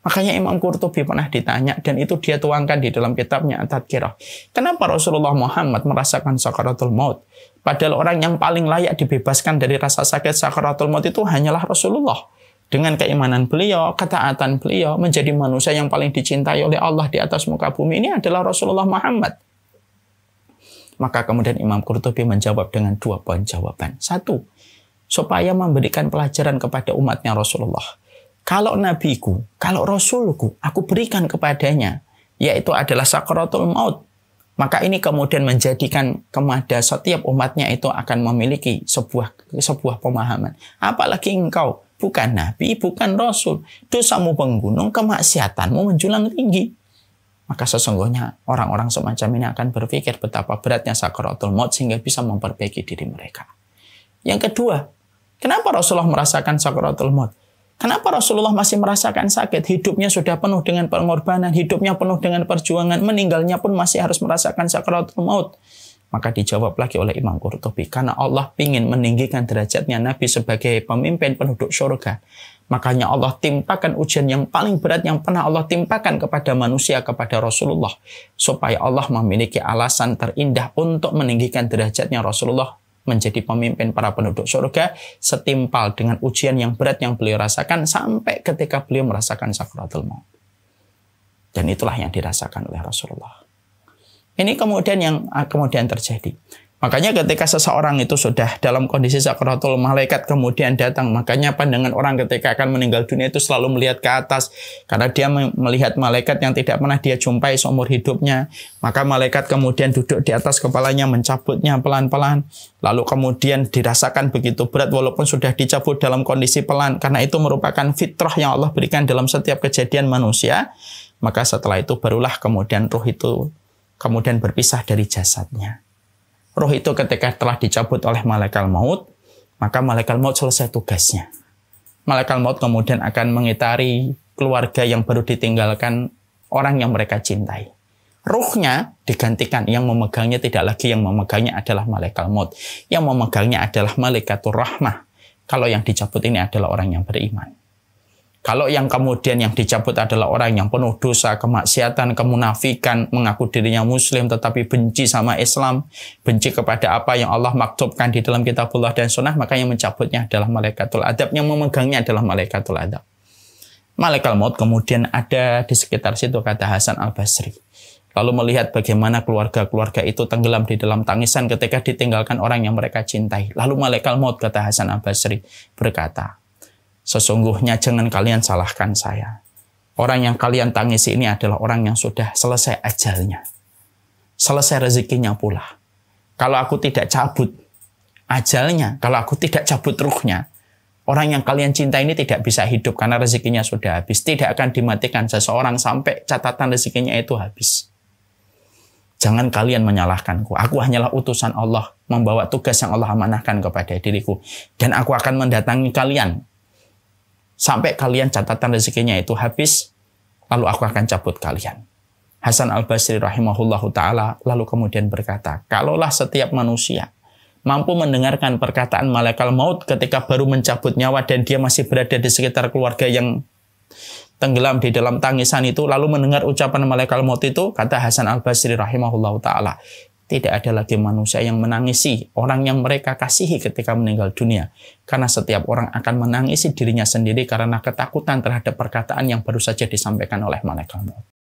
Makanya Imam Qurtubi pernah ditanya dan itu dia tuangkan di dalam kitabnya At-Tadkirah. Kenapa Rasulullah Muhammad merasakan sakaratul maut? Padahal orang yang paling layak dibebaskan dari rasa sakit sakaratul maut itu hanyalah Rasulullah. Dengan keimanan beliau, ketaatan beliau, menjadi manusia yang paling dicintai oleh Allah di atas muka bumi ini adalah Rasulullah Muhammad. Maka kemudian Imam Qurtubi menjawab dengan dua poin jawaban. Satu, supaya memberikan pelajaran kepada umatnya Rasulullah kalau nabiku, kalau rasulku, aku berikan kepadanya, yaitu adalah sakaratul maut. Maka ini kemudian menjadikan kemada setiap umatnya itu akan memiliki sebuah sebuah pemahaman. Apalagi engkau bukan nabi, bukan rasul. Dosamu penggunung, kemaksiatanmu menjulang tinggi. Maka sesungguhnya orang-orang semacam ini akan berpikir betapa beratnya sakaratul maut sehingga bisa memperbaiki diri mereka. Yang kedua, kenapa Rasulullah merasakan sakaratul maut? Kenapa Rasulullah masih merasakan sakit? Hidupnya sudah penuh dengan pengorbanan, hidupnya penuh dengan perjuangan, meninggalnya pun masih harus merasakan sakratul maut. Maka dijawab lagi oleh Imam Qurtubi, karena Allah ingin meninggikan derajatnya Nabi sebagai pemimpin penduduk syurga. Makanya Allah timpakan ujian yang paling berat yang pernah Allah timpakan kepada manusia, kepada Rasulullah. Supaya Allah memiliki alasan terindah untuk meninggikan derajatnya Rasulullah menjadi pemimpin para penduduk surga setimpal dengan ujian yang berat yang beliau rasakan sampai ketika beliau merasakan sakratul maut. Dan itulah yang dirasakan oleh Rasulullah. Ini kemudian yang kemudian terjadi. Makanya ketika seseorang itu sudah dalam kondisi sakaratul malaikat kemudian datang, makanya pandangan orang ketika akan meninggal dunia itu selalu melihat ke atas karena dia melihat malaikat yang tidak pernah dia jumpai seumur hidupnya. Maka malaikat kemudian duduk di atas kepalanya mencabutnya pelan-pelan, lalu kemudian dirasakan begitu berat walaupun sudah dicabut dalam kondisi pelan karena itu merupakan fitrah yang Allah berikan dalam setiap kejadian manusia. Maka setelah itu barulah kemudian ruh itu kemudian berpisah dari jasadnya. Roh itu ketika telah dicabut oleh malaikat maut, maka malaikat maut selesai tugasnya. Malaikat maut kemudian akan mengitari keluarga yang baru ditinggalkan orang yang mereka cintai. Ruhnya digantikan, yang memegangnya tidak lagi yang memegangnya adalah malaikat maut. Yang memegangnya adalah malaikatur rahmah. Kalau yang dicabut ini adalah orang yang beriman. Kalau yang kemudian yang dicabut adalah orang yang penuh dosa, kemaksiatan, kemunafikan, mengaku dirinya muslim tetapi benci sama Islam, benci kepada apa yang Allah maktubkan di dalam kitabullah dan sunnah, maka yang mencabutnya adalah malaikatul adab, yang memegangnya adalah malaikatul adab. Malaikat maut kemudian ada di sekitar situ kata Hasan al-Basri. Lalu melihat bagaimana keluarga-keluarga itu tenggelam di dalam tangisan ketika ditinggalkan orang yang mereka cintai. Lalu malaikat maut kata Hasan al-Basri berkata, Sesungguhnya jangan kalian salahkan saya. Orang yang kalian tangisi ini adalah orang yang sudah selesai ajalnya. Selesai rezekinya pula. Kalau aku tidak cabut ajalnya, kalau aku tidak cabut ruhnya, orang yang kalian cinta ini tidak bisa hidup karena rezekinya sudah habis. Tidak akan dimatikan seseorang sampai catatan rezekinya itu habis. Jangan kalian menyalahkanku. Aku hanyalah utusan Allah membawa tugas yang Allah amanahkan kepada diriku. Dan aku akan mendatangi kalian sampai kalian catatan rezekinya itu habis, lalu aku akan cabut kalian. Hasan Al-Basri rahimahullahu taala lalu kemudian berkata, "Kalaulah setiap manusia mampu mendengarkan perkataan malaikat maut ketika baru mencabut nyawa dan dia masih berada di sekitar keluarga yang tenggelam di dalam tangisan itu lalu mendengar ucapan malaikat maut itu," kata Hasan Al-Basri rahimahullahu taala, tidak ada lagi manusia yang menangisi orang yang mereka kasihi ketika meninggal dunia. Karena setiap orang akan menangisi dirinya sendiri karena ketakutan terhadap perkataan yang baru saja disampaikan oleh malaikat maut.